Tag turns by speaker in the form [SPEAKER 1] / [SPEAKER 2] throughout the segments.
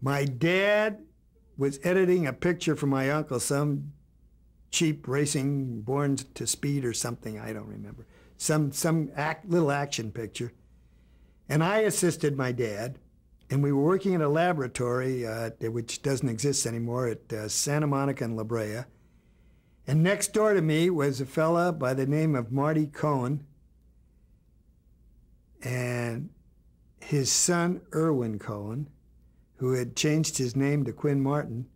[SPEAKER 1] My dad was editing a picture for my uncle, some cheap racing born to speed or something, I don't remember. Some some act, little action picture. And I assisted my dad, and we were working in a laboratory uh, which doesn't exist anymore at uh, Santa Monica and La Brea. And next door to me was a fella by the name of Marty Cohen and his son, Erwin Cohen who had changed his name to Quinn Martin.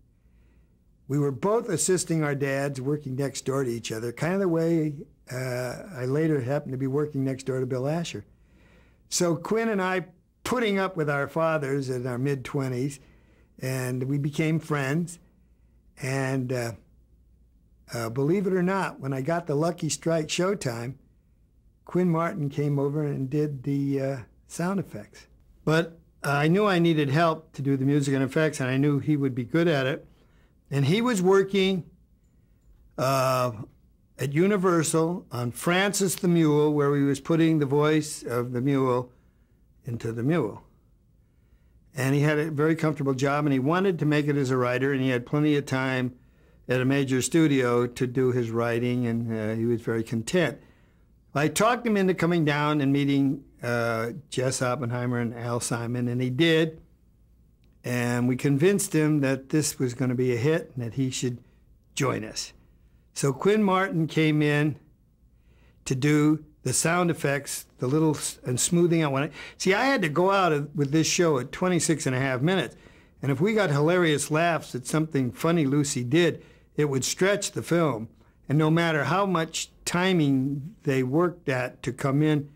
[SPEAKER 1] We were both assisting our dads, working next door to each other, kind of the way uh, I later happened to be working next door to Bill Asher. So Quinn and I putting up with our fathers in our mid 20s, and we became friends. And uh, uh, believe it or not, when I got the Lucky Strike Showtime, Quinn Martin came over and did the uh, sound effects. But uh, I knew I needed help to do the music and effects, and I knew he would be good at it. And he was working uh, at Universal on Francis the Mule, where he was putting the voice of the mule into the mule. And he had a very comfortable job, and he wanted to make it as a writer, and he had plenty of time at a major studio to do his writing, and uh, he was very content. I talked him into coming down and meeting uh, Jess Oppenheimer and Al Simon, and he did. And we convinced him that this was going to be a hit and that he should join us. So Quinn Martin came in to do the sound effects, the little and smoothing out. When I, see, I had to go out of, with this show at 26 and a half minutes. And if we got hilarious laughs at something funny Lucy did, it would stretch the film. And no matter how much timing they worked at to come in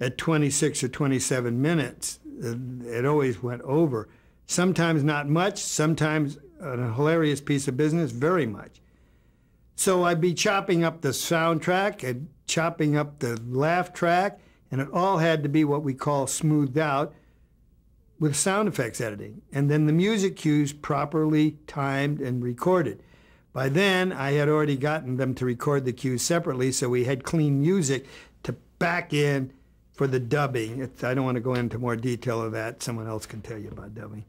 [SPEAKER 1] at 26 or 27 minutes. Uh, it always went over. Sometimes not much, sometimes a hilarious piece of business, very much. So I'd be chopping up the soundtrack and chopping up the laugh track, and it all had to be what we call smoothed out with sound effects editing, and then the music cues properly timed and recorded. By then, I had already gotten them to record the cues separately, so we had clean music to back in for the dubbing. It's, I don't want to go into more detail of that. Someone else can tell you about dubbing.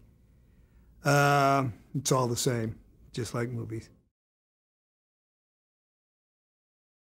[SPEAKER 1] Uh, it's all the same, just like movies.